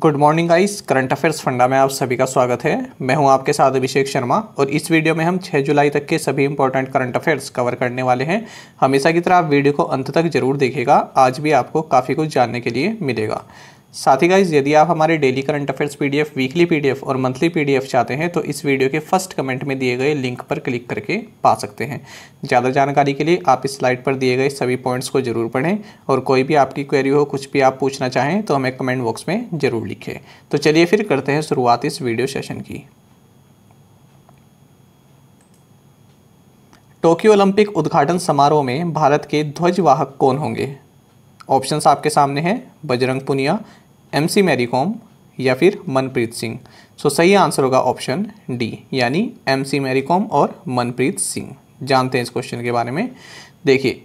Good morning guys current affairs funda में आप सभी का स्वागत है मैं हूं आपके साथ अभिषेक शर्मा और इस वीडियो में हम 6 जुलाई तक के सभी इंपॉर्टेंट करंट अफेयर्स कवर करने वाले हैं हमेशा की तरह आप वीडियो को अंत तक जरूर देखेगा आज भी आपको काफ़ी कुछ जानने के लिए मिलेगा साथ ही गाइज यदि आप हमारे daily current affairs PDF weekly PDF और मंथली पीडीएफ चाहते हैं तो इस वीडियो के फर्स्ट कमेंट में दिए गए लिंक पर क्लिक करके पा सकते हैं ज़्यादा जानकारी के लिए आप इस स्लाइड पर दिए गए सभी पॉइंट्स को जरूर पढ़ें और कोई भी आपकी क्वेरी हो कुछ भी आप पूछना चाहें तो हमें कमेंट बॉक्स में ज़रूर लिखें तो चलिए फिर करते हैं शुरुआत इस वीडियो सेशन की टोक्यो ओलंपिक उद्घाटन समारोह में भारत के ध्वजवाहक कौन होंगे ऑप्शंस आपके सामने हैं बजरंग पुनिया एमसी मैरीकॉम या फिर मनप्रीत सिंह सो सही आंसर होगा ऑप्शन डी यानी एमसी मैरीकॉम और मनप्रीत सिंह जानते हैं इस क्वेश्चन के बारे में देखिए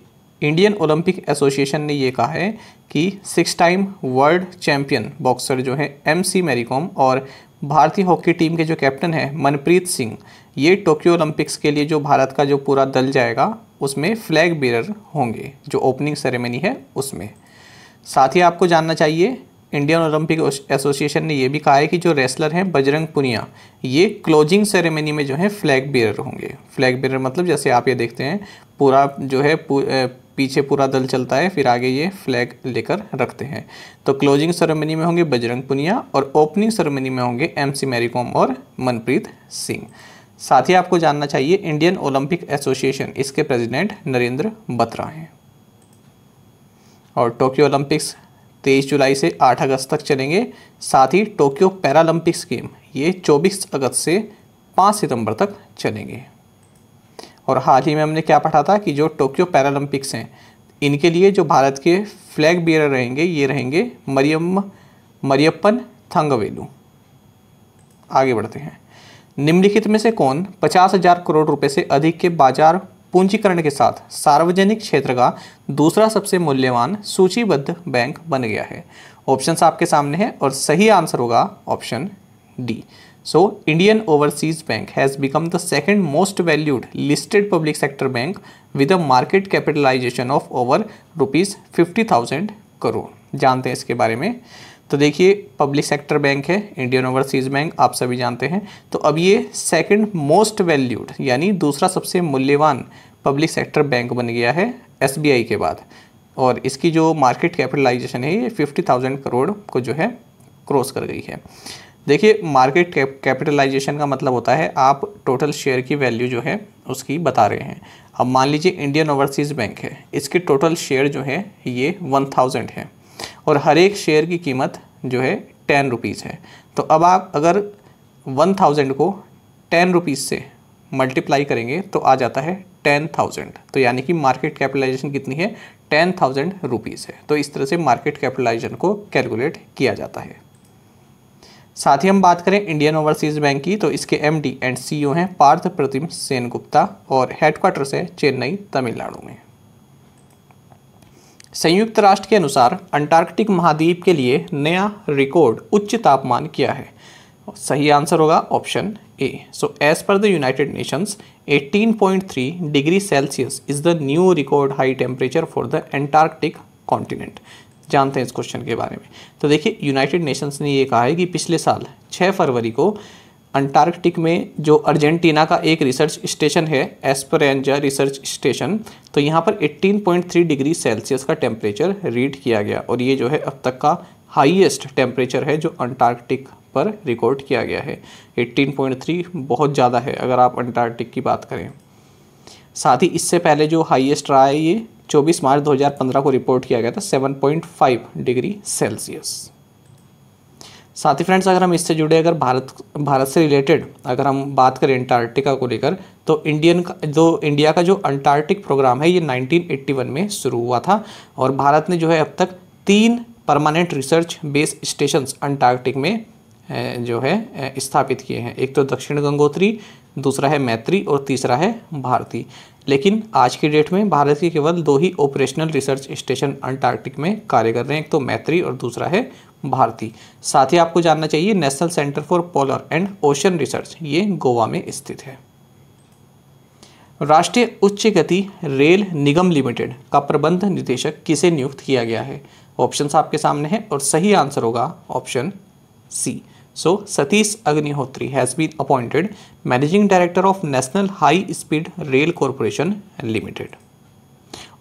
इंडियन ओलंपिक एसोसिएशन ने ये कहा है कि six time world champion boxer जो है एम सी मैरीकॉम और भारतीय हॉकी टीम के जो कैप्टन है मनप्रीत सिंह ये टोक्यो ओलंपिक्स के लिए जो भारत का जो पूरा दल जाएगा उसमें फ्लैग बेरर होंगे जो ओपनिंग सेरेमनी है उसमें साथ ही आपको जानना चाहिए इंडियन ओलंपिक एसोसिएशन ने यह भी कहा है कि जो रेसलर हैं बजरंग पुनिया ये क्लोजिंग सेरेमनी में जो है फ्लैग बेरर होंगे फ्लैग बेरर मतलब जैसे आप ये देखते हैं पूरा जो है पू, पीछे पूरा दल चलता है फिर आगे ये फ्लैग लेकर रखते हैं तो क्लोजिंग सेरेमनी में होंगे बजरंग पुनिया और ओपनिंग सेरेमनी में होंगे एम सी मैरीकॉम और मनप्रीत सिंह साथ ही आपको जानना चाहिए इंडियन ओलंपिक एसोसिएशन इसके प्रेसिडेंट नरेंद्र बत्रा हैं और टोक्यो ओलंपिक्स तेईस जुलाई से आठ अगस्त तक चलेंगे साथ ही टोक्यो पैरालंपिक्स गेम ये चौबीस अगस्त से पाँच सितंबर तक चलेंगे और हाल ही में हमने क्या पढ़ा था कि जो टोक्यो पैरालंपिक्स हैं इनके लिए जो भारत के फ्लैग बियर रहेंगे ये रहेंगे मरियम मरियप्पन थंगवेलू आगे बढ़ते हैं निम्नलिखित में से कौन पचास हजार करोड़ रुपए से अधिक के बाजार पूंजीकरण के साथ सार्वजनिक क्षेत्र का दूसरा सबसे मूल्यवान सूचीबद्ध बैंक बन गया है ऑप्शंस आपके सामने हैं और सही आंसर होगा option D so Indian Overseas Bank has become the second most valued listed public sector bank with a market capitalisation of over rupees fifty thousand crore जानते हैं इसके बारे में तो देखिए पब्लिक सेक्टर बैंक है इंडियन ओवरसीज बैंक आप सभी जानते हैं तो अब ये सेकंड मोस्ट वैल्यूड यानी दूसरा सबसे मूल्यवान पब्लिक सेक्टर बैंक बन गया है एसबीआई के बाद और इसकी जो मार्केट कैपिटलाइजेशन है ये फिफ्टी थाउजेंड करोड़ को जो है क्रॉस कर गई है देखिए मार्केट कैपिटलाइजेशन का मतलब होता है आप टोटल शेयर की वैल्यू जो है उसकी बता रहे हैं अब मान लीजिए इंडियन ओवरसीज़ बैंक है इसके टोटल शेयर जो है ये वन थाउजेंड है और हर एक शेयर की कीमत जो है टेन रुपीज़ है तो अब आप अगर वन थाउजेंड को टेन रुपीज़ से मल्टीप्लाई करेंगे तो आ जाता है टेन थाउजेंड तो यानी कि मार्केट कैपिटलाइजेशन कितनी है टेन थाउजेंड रुपीज़ है तो इस तरह से मार्केट कैपिटलाइजेशन को कैलकुलेट किया जाता है साथ ही हम बात करें इंडियन ओवरसीज बैंक की तो इसके एमडी एंड सीईओ हैं पार्थ प्रतिम सेन गुप्ता और हेडक्वार्टर्स है चेन्नई तमिलनाडु में संयुक्त राष्ट्र के अनुसार अंटार्कटिक महाद्वीप के लिए नया रिकॉर्ड उच्च तापमान किया है सही आंसर होगा option A so as per the United Nations 18.3 degree Celsius is the new record high temperature for the Antarctic continent जानते हैं इस क्वेश्चन के बारे में तो देखिए यूनाइटेड नेशंस ने ये कहा है कि पिछले साल 6 फरवरी को अंटार्कटिक में जो अर्जेंटीना का एक रिसर्च स्टेशन है एस्परेंजा रिसर्च स्टेशन तो यहाँ पर 18.3 डिग्री सेल्सियस का टेम्परेचर रीड किया गया और ये जो है अब तक का हाईएस्ट टेम्परेचर है जो अंटार्कटिक पर रिकॉर्ड किया गया है 18.3 बहुत ज़्यादा है अगर आप अंटार्कटिक की बात करें साथ ही इससे पहले जो हाइएस्ट रहा है ये चौबीस मार्च दो को रिपोर्ट किया गया था सेवन डिग्री सेल्सियस साथ ही फ्रेंड्स अगर हम इससे जुड़े अगर भारत भारत से रिलेटेड अगर हम बात करें अंटार्कटिका को लेकर तो इंडियन का जो इंडिया का जो अंटार्कटिक प्रोग्राम है ये 1981 में शुरू हुआ था और भारत ने जो है अब तक तीन permanent research base stations Antarctic में जो है स्थापित किए हैं एक तो दक्षिण गंगोत्री दूसरा है मैत्री और तीसरा है भारती लेकिन आज की डेट में भारत के केवल दो ही ऑपरेशनल रिसर्च स्टेशन अंटार्कटिक में कार्य कर रहे हैं एक तो मैत्री और दूसरा है भारती साथ ही आपको जानना चाहिए National Centre for Polar and Ocean Research ये गोवा में स्थित है राष्ट्रीय उच्च गति रेल निगम लिमिटेड का प्रबंध निदेशक किसे नियुक्त किया गया है ऑप्शन आपके सामने है और सही आंसर होगा option C So Satish Agnihotri has been appointed Managing Director of National High Speed Rail Corporation Limited.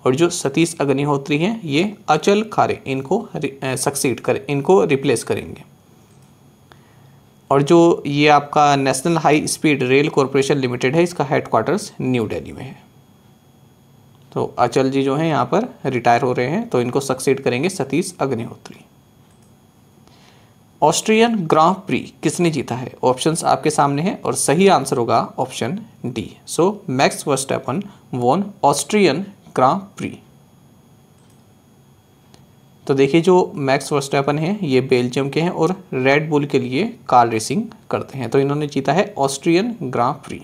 और जो सतीश अग्निहोत्री हैं ये अचल खारे इनको सक्सीड करें इनको रिप्लेस करेंगे और जो ये आपका National High Speed Rail Corporation Limited है इसका हेडक्वार्टर्स न्यू दिल्ली में है तो अचल जी जो हैं यहाँ पर रिटायर हो रहे हैं तो इनको सक्सीड करेंगे Satish Agnihotri Austrian Grand Prix किसने जीता है ऑप्शंस आपके सामने हैं और सही आंसर होगा option D so Max Verstappen won Austrian Grand Prix तो देखिए जो मैक्स वर्स्टैपन है ये बेल्जियम के हैं और रेड बुल के लिए कार रेसिंग करते हैं तो इन्होंने जीता है ऑस्ट्रियन ग्रां प्री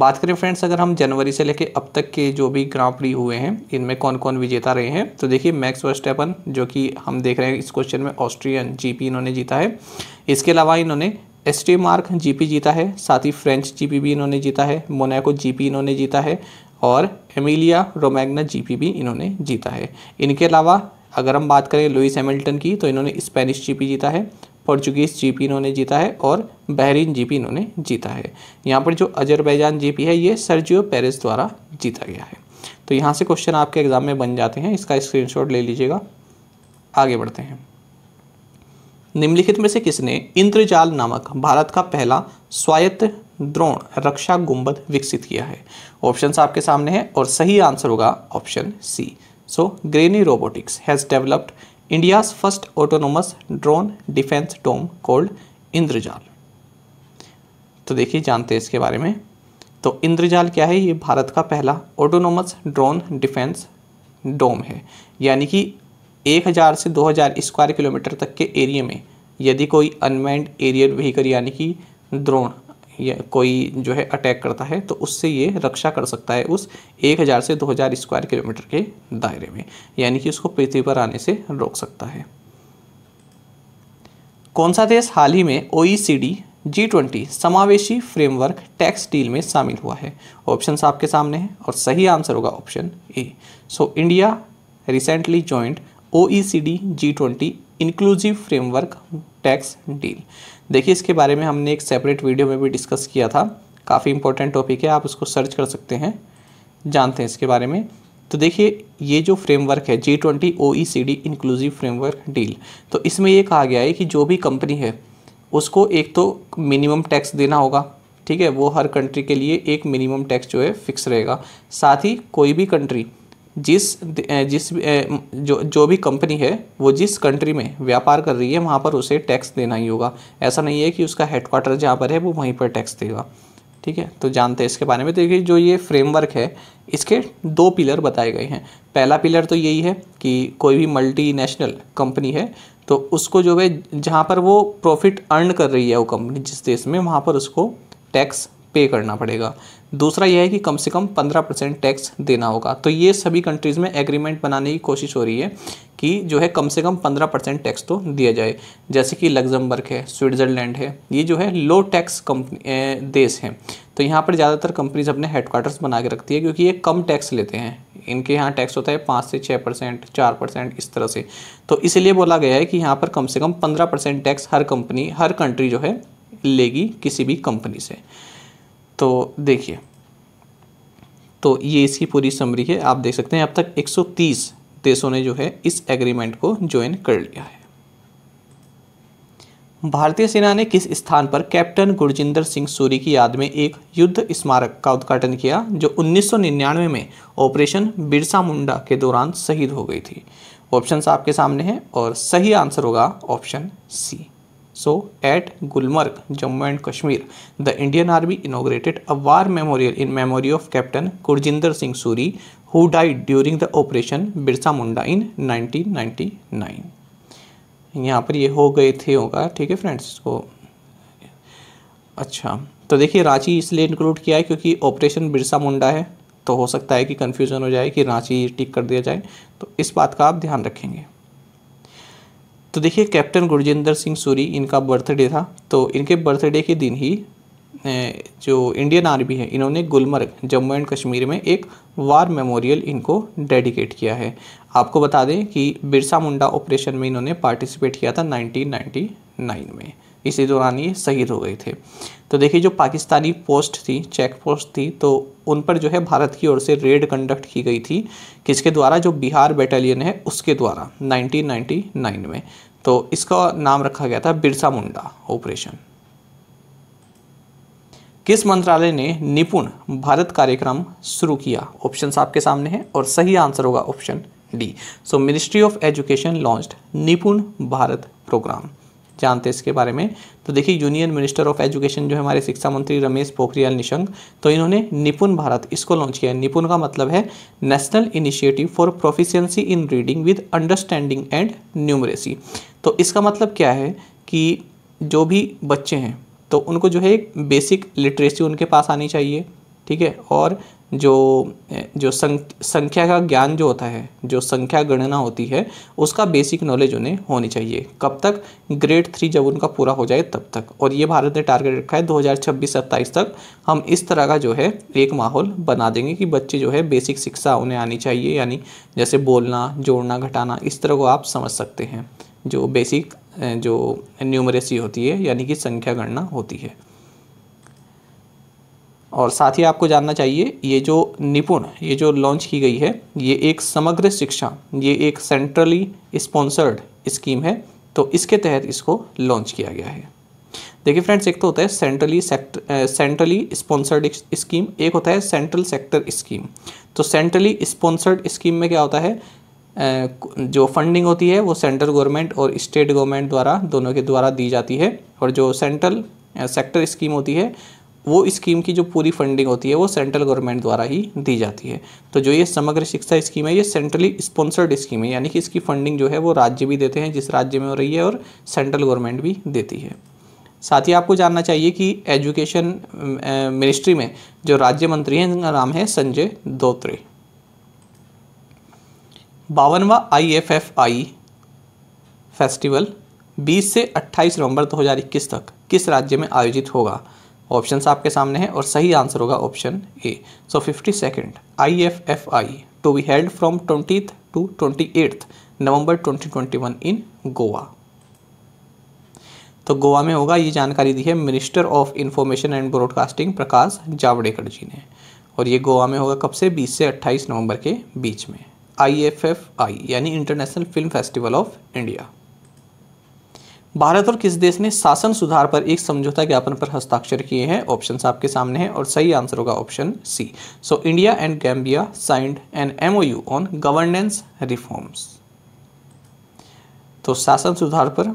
बात करें फ्रेंड्स अगर हम जनवरी से लेकर अब तक के जो भी ग्रां प्री हुए हैं इनमें कौन कौन विजेता रहे हैं तो देखिए मैक्स वर्स्टेपन जो कि हम देख रहे हैं इस क्वेश्चन में ऑस्ट्रियन जीपी इन्होंने जीता है इसके अलावा इन्होंने एस टी मार्क जीपी जीता है साथ ही फ्रेंच जीपी भी इन्होंने जीता है मोनाको जीपी इन्होंने जीता है और एमिलिया रोमैगना जीपी भी इन्होंने जीता है इनके अलावा अगर हम बात करें लुइस हैमिल्टन की तो इन्होंने स्पेनिश जीपी जीता है पोर्चुगीज़ पी इन्होंने जीता है और बहरीन जीपी इन्होंने जीता है यहाँ पर जो अजरबैजान जीपी है ये सर्जियो पेरिस द्वारा जीता गया है तो यहाँ से क्वेश्चन आपके एग्ज़ाम में बन जाते हैं इसका स्क्रीनशॉट ले लीजिएगा आगे बढ़ते हैं निम्नलिखित में से किसने इंद्रजाल नामक भारत का पहला स्वायत्त द्रोण रक्षा गुंबद विकसित किया है ऑप्शंस आपके सामने हैं और सही आंसर होगा option C so Grene robotics has developed India's first autonomous drone defense dome called Indrajaal तो देखिए जानते हैं इसके बारे में तो इंद्रजाल क्या है ये भारत का पहला ऑटोनोमस ड्रोन डिफेंस डोम है यानी कि 1000 से 2000 स्क्वायर किलोमीटर तक के एरिया में यदि कोई अनमैंड एरियल व्हीकल यानी कि ड्रोन या कोई जो है अटैक करता है तो उससे ये रक्षा कर सकता है उस 1000 से 2000 स्क्वायर किलोमीटर के दायरे में यानी कि उसको पृथ्वी पर आने से रोक सकता है कौन सा देश हाल ही में ओ जी ट्वेंटी समावेशी फ्रेमवर्क टैक्स डील में शामिल हुआ है ऑप्शन आपके सामने हैं और सही आंसर होगा option A so India recently joined O E C D G twenty inclusive framework tax deal देखिए इसके बारे में हमने एक सेपरेट वीडियो में भी डिस्कस किया था काफ़ी इंपॉर्टेंट टॉपिक है आप उसको सर्च कर सकते हैं जानते हैं इसके बारे में तो देखिए ये जो फ्रेमवर्क है G twenty O E C D inclusive framework deal तो इसमें ये कहा गया है कि जो भी कंपनी है उसको एक तो मिनिमम टैक्स देना होगा ठीक है वो हर कंट्री के लिए एक मिनिमम टैक्स जो है फिक्स रहेगा साथ ही कोई भी कंट्री जिस जिस जो जो भी कंपनी है वो जिस कंट्री में व्यापार कर रही है वहाँ पर उसे टैक्स देना ही होगा ऐसा नहीं है कि उसका हेडक्वार्टर जहाँ पर है वो वहीं पर टैक्स देगा ठीक है तो जानते हैं इसके बारे में तो देखिए जो ये फ्रेमवर्क है इसके दो पिलर बताए गए हैं पहला पिलर तो यही है कि कोई भी मल्टी नेशनल कंपनी है तो उसको जो है जहाँ पर वो प्रॉफिट अर्न कर रही है वो कंपनी जिस देश में वहाँ पर उसको टैक्स पे करना पड़ेगा दूसरा यह है कि कम से कम पंद्रह परसेंट टैक्स देना होगा तो ये सभी कंट्रीज़ में एग्रीमेंट बनाने की कोशिश हो रही है कि जो है कम से कम पंद्रह परसेंट टैक्स तो दिया जाए जैसे कि लग्जमबर्ग है स्विट्ज़रलैंड है ये जो है लो टैक्स देश हैं तो यहाँ पर ज़्यादातर कंपनीज अपने हेडक्वार्टर्स बना के रखती है क्योंकि ये कम टैक्स लेते हैं इनके यहाँ टैक्स होता है पाँच से छः परसेंट चार परसेंट इस तरह से तो इसलिए बोला गया है कि यहाँ पर कम से कम पंद्रह परसेंट टैक्स हर कंपनी हर कंट्री जो है लेगी किसी भी कंपनी से तो देखिए तो ये इसकी पूरी समरी है आप देख सकते हैं अब तक 130 देशों ने जो है इस एग्रीमेंट को ज्वाइन कर लिया है भारतीय सेना ने किस स्थान पर कैप्टन गुरजिंदर सिंह सूरी की याद में एक युद्ध स्मारक का उद्घाटन किया जो 1999 में ऑपरेशन बिरसा मुंडा के दौरान शहीद हो गई थी ऑप्शन आपके सामने हैं और सही आंसर होगा option C so at Gulmarg Jammu and Kashmir the Indian army inaugurated a war memorial in memory of captain Gurjinder Singh Suri who died during the operation Birsa Munda in 1999 यहाँ पर ये हो गए थे होगा ठीक है फ्रेंड्स इसको तो अच्छा तो देखिए रांची इसलिए इंक्लूड किया है क्योंकि ऑपरेशन बिरसा मुंडा है तो हो सकता है कि कन्फ्यूजन हो जाए कि रांची टिक कर दिया जाए तो इस बात का आप ध्यान रखेंगे तो देखिए कैप्टन गुरजिंदर सिंह सूरी इनका बर्थडे था तो इनके बर्थडे के दिन ही जो इंडियन आर्मी है इन्होंने गुलमर्ग जम्मू एंड कश्मीर में एक वार मेमोरियल इनको डेडिकेट किया है आपको बता दें कि बिरसा मुंडा ऑपरेशन में इन्होंने पार्टिसिपेट किया था 1999 में इसी दौरान ये शहीद हो गए थे तो देखिए जो पाकिस्तानी पोस्ट थी चेक पोस्ट थी तो उन पर जो है भारत की ओर से रेड कंडक्ट की गई थी किसके द्वारा जो बिहार बटालियन है उसके द्वारा 1999 में तो इसका नाम रखा गया था बिरसा मुंडा ऑपरेशन किस मंत्रालय ने निपुण भारत कार्यक्रम शुरू किया ऑप्शन आपके सामने हैं और सही आंसर होगा option D so ministry of education launch Nipun Bharat programme जानते हैं इसके बारे में तो देखिए यूनियन मिनिस्टर ऑफ एजुकेशन जो है हमारे शिक्षा मंत्री रमेश पोखरियाल निशंक तो इन्होंने निपुण भारत इसको लॉन्च किया है निपुण का मतलब है national initiative for proficiency in reading with understanding and numeracy तो इसका मतलब क्या है कि जो भी बच्चे हैं तो उनको जो है एक बेसिक लिटरेसी उनके पास आनी चाहिए ठीक है और जो जो संख्या का ज्ञान जो होता है जो संख्या गणना होती है उसका बेसिक नॉलेज उन्हें होनी चाहिए कब तक ग्रेड थ्री जब उनका पूरा हो जाए तब तक और ये भारत ने टारगेट रखा है 2026-27 तक हम इस तरह का जो है एक माहौल बना देंगे कि बच्चे जो है बेसिक शिक्षा उन्हें आनी चाहिए यानी जैसे बोलना जोड़ना घटाना इस तरह को आप समझ सकते हैं जो बेसिक जो न्यूमरेसी होती है यानी कि संख्या गणना होती है और साथ ही आपको जानना चाहिए ये जो निपुण ये जो लॉन्च की गई है ये एक समग्र शिक्षा ये एक सेंट्रली स्पॉन्सर्ड स्कीम है तो इसके तहत इसको लॉन्च किया गया है देखिए फ्रेंड्स एक तो होता है centrally sector centrally sponsored scheme एक होता है सेंट्रल सेक्टर स्कीम तो सेंट्रली स्पॉन्सर्ड स्कीम में क्या होता है जो फंडिंग होती है वो सेंट्रल गवर्नमेंट और स्टेट गवर्नमेंट द्वारा दोनों के द्वारा दी जाती है और जो सेंट्रल सेक्टर स्कीम होती है वो स्कीम की जो पूरी फंडिंग होती है वो सेंट्रल गवर्नमेंट द्वारा ही दी जाती है तो जो ये समग्र शिक्षा स्कीम है ये सेंट्रली स्पॉन्सर्ड स्कीम है यानी कि इसकी फंडिंग जो है वो राज्य भी देते हैं जिस राज्य में हो रही है और सेंट्रल गवर्नमेंट भी देती है साथ ही आपको जानना चाहिए कि एजुकेशन मिनिस्ट्री में जो राज्य मंत्री हैं जिनका नाम है संजय धोत्रे बावनवा I F F I festival 20 से 28 नवंबर 2021 तक किस राज्य में आयोजित होगा ऑप्शन आपके सामने हैं और सही आंसर होगा option A so fifty second I F F I to be held from twenty to twenty eighth November one in Goa तो गोवा में होगा ये जानकारी दी है minister of information and broadcasting Prakash Javadekar ji ने और ये गोवा में होगा कब से 20 से 28 नवंबर के बीच में आई एफ एफ आई यानी international film festival of India Bharat और किस देश ने शासन सुधार पर एक समझौता ज्ञापन पर हस्ताक्षर किए हैं ऑप्शन आपके सामने हैं और सही आंसर होगा option C so India and Gambia signed an MOU on governance reforms तो शासन सुधार पर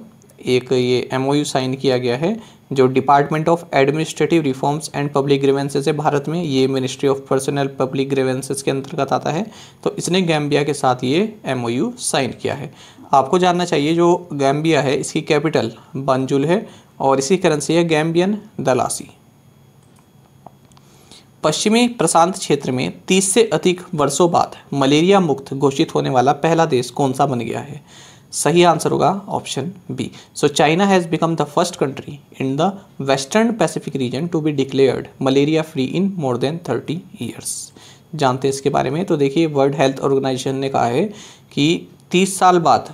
एक ये यू साइन किया गया है जो department of administrative reforms and public grievances है भारत में ये ministry of personnel public grievances के अंतर्गत आता है तो इसने गैम्बिया के साथ ये यू साइन किया है आपको जानना चाहिए जो गैम्बिया है इसकी कैपिटल बंजुल है और इसी करेंसी है गैम्बियन दलासी पश्चिमी प्रशांत क्षेत्र में 30 से अधिक वर्षों बाद मलेरिया मुक्त घोषित होने वाला पहला देश कौन सा बन गया है सही आंसर होगा option B so China has become the first country in the Western Pacific region to be declared malaria free in more than thirty years जानते हैं इसके बारे में तो देखिए वर्ल्ड हेल्थ ऑर्गेनाइजेशन ने कहा है कि तीस साल बाद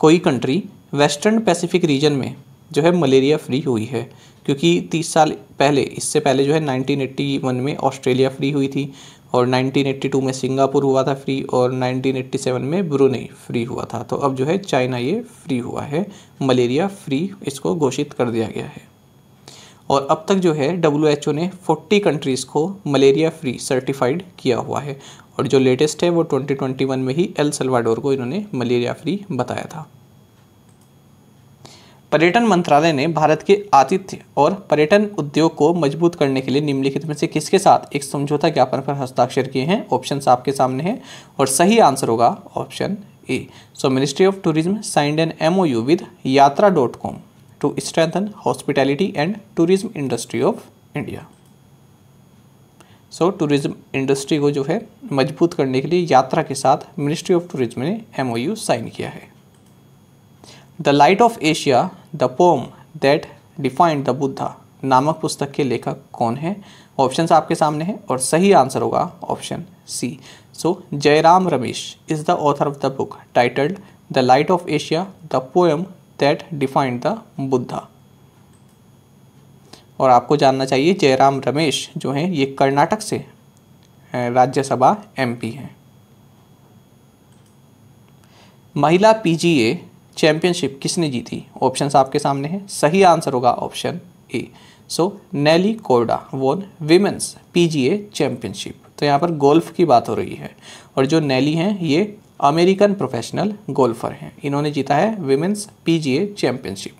कोई कंट्री वेस्टर्न पैसिफिक रीजन में जो है मलेरिया फ्री हुई है क्योंकि तीस साल पहले इससे पहले जो है 1981 में ऑस्ट्रेलिया फ्री हुई थी और 1982 में सिंगापुर हुआ था फ्री और 1987 में ब्रुनई फ्री हुआ था तो अब जो है चाइना ये फ्री हुआ है मलेरिया फ्री इसको घोषित कर दिया गया है और अब तक जो है डब्ल्यू ने 40 कंट्रीज़ को मलेरिया फ्री सर्टिफाइड किया हुआ है और जो लेटेस्ट है वो 2021 में ही एल सलवाडोर को इन्होंने मलेरिया फ्री बताया था पर्यटन मंत्रालय ने भारत के आतिथ्य और पर्यटन उद्योग को मजबूत करने के लिए निम्नलिखित में से किसके साथ एक समझौता ज्ञापन पर हस्ताक्षर किए हैं ऑप्शन आपके सामने हैं और सही आंसर होगा option A so ministry of tourism signed an M U with Yatra dot com to strengthen hospitality and tourism industry of India so tourism industry को जो है मजबूत करने के लिए यात्रा के साथ मिनिस्ट्री ऑफ टूरिज्म ने एम साइन किया है the light of Asia the poem that defined the Buddha नामक पुस्तक के लेखक कौन है ऑप्शंस आपके सामने हैं और सही आंसर होगा option C so Jairam Ramesh is the author of the book titled the light of Asia the poem that defined the Buddha और आपको जानना चाहिए जयराम रमेश जो हैं ये कर्नाटक से राज्यसभा एमपी हैं महिला पीजीए चैंपियनशिप किसने जीती ऑप्शन आपके सामने हैं सही आंसर होगा option A so Nelly Korda won women's PGA championship तो यहाँ पर गोल्फ की बात हो रही है और जो नैली हैं ये अमेरिकन प्रोफेशनल गोल्फर हैं इन्होंने जीता है विमेंस पीजीए चैंपियनशिप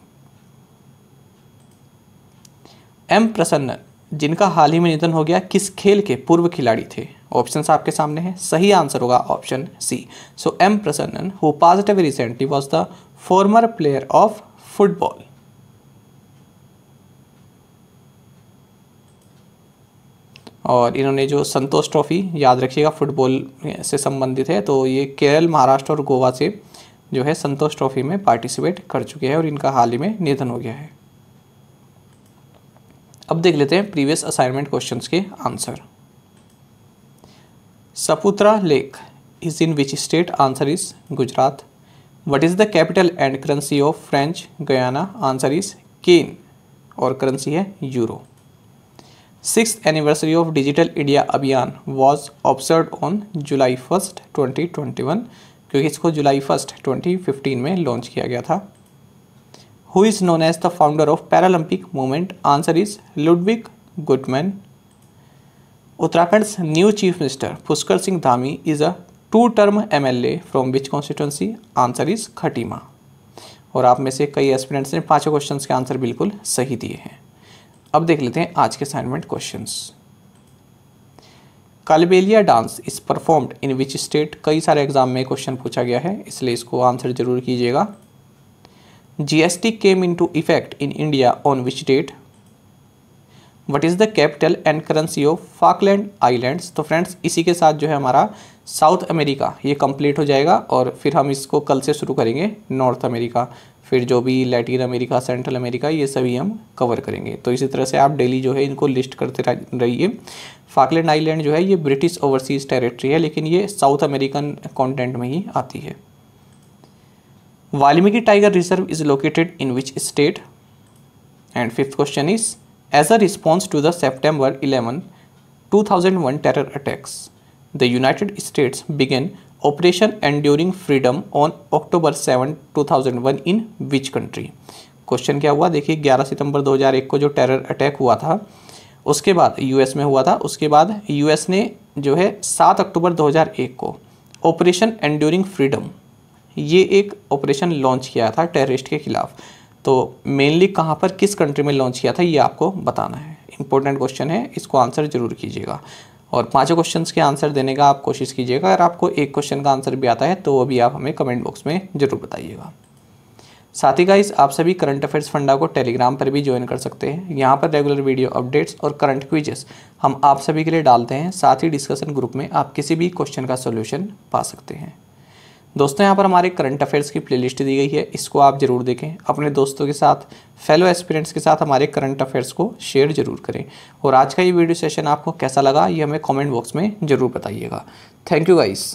एम प्रसन्न जिनका हाल ही में निधन हो गया किस खेल के पूर्व खिलाड़ी थे ऑप्शन आपके सामने हैं सही आंसर होगा option C so M Prasannan who positive recently was the former player of football और इन्होंने जो संतोष ट्रॉफी याद रखिएगा फुटबॉल से संबंधित है तो ये केरल महाराष्ट्र और गोवा से जो है संतोष ट्रॉफी में पार्टिसिपेट कर चुके हैं और इनका हाल ही में निधन हो गया है अब देख लेते हैं प्रीवियस असाइनमेंट क्वेश्चन के answer Saputara lake is in which state answer is Gujarat what is the capital and currency of French Guiana answer is Cayenne और करेंसी है euro six anniversary of digital India अभियान was observe on July first twenty twenty one क्योंकि इसको July first twenty fifteen में launch किया गया था who is known as the founder of Paralympic movement answer is Ludwig Guttmann Uttarakhand new chief minister Pushkar Singh Dhami is a two term M L A from which constituency answer is Khatima और आप में से कई एस्पिडेंट्स ने पांचों क्वेश्चन के आंसर बिल्कुल सही दिए हैं अब देख लेते हैं आज के assignment question Kalbelia dance is performed in which state कई सारे एग्जाम में क्वेश्चन पूछा गया है इसलिए इसको आंसर जरूर कीजिएगा G S T came into effect in India on which date? What is the capital and currency of Falkland Island तो फ्रेंड्स इसी के साथ जो है हमारा साउथ अमेरिका ये कम्प्लीट हो जाएगा और फिर हम इसको कल से शुरू करेंगे नॉर्थ अमेरिका फिर जो भी लैटिन अमेरिका सेंट्रल अमेरिका ये सभी हम कवर करेंगे तो इसी तरह से आप डेली जो है इनको लिस्ट करते रहिए फाकलैंड आईलैंड जो है ये ब्रिटिश ओवरसीज़ टेरेटरी है लेकिन ये साउथ अमेरिकन कॉन्टेंट में ही आती है Valmiki tiger reserve is located in which state and fifth question is as a response to the September eleven two thousand one terror attacks the United States began operation enduring freedom on October seven two thousand one in which country question क्या हुआ देखिए ग्यारह सितंबर दो हज़ार एक को जो terror attack हुआ था उसके बाद यू एस में हुआ था उसके बाद यू एस ने जो है सात अक्टूबर दो हज़ार एक को ऑपरेशन एंड ड्यूरिंग फ्रीडम ये एक ऑपरेशन लॉन्च किया था टेररिस्ट के खिलाफ तो मेनली कहाँ पर किस कंट्री में लॉन्च किया था ये आपको बताना है इंपॉर्टेंट क्वेश्चन है इसको आंसर जरूर कीजिएगा और पांचों क्वेश्चंस के आंसर देने का आप कोशिश कीजिएगा अगर आपको एक क्वेश्चन का आंसर भी आता है तो वो भी आप हमें कमेंट बॉक्स में ज़रूर बताइएगा साथ ही गाइस आप सभी करंट अफेयर्स फंडा को टेलीग्राम पर भी ज्वाइन कर सकते हैं यहाँ पर रेगुलर वीडियो अपडेट्स और करंट क्विजेस हम आप सभी के लिए डालते हैं साथ ही डिस्कशन ग्रुप में आप किसी भी क्वेश्चन का सोल्यूशन पा सकते हैं दोस्तों यहाँ पर हमारे करंट अफेयर्स की प्लेलिस्ट दी गई है इसको आप जरूर देखें अपने दोस्तों के साथ फेलो एस्पिरेंट्स के साथ हमारे करंट अफेयर्स को शेयर जरूर करें और आज का ये वीडियो सेशन आपको कैसा लगा ये हमें कमेंट बॉक्स में ज़रूर बताइएगा थैंक यू गाइस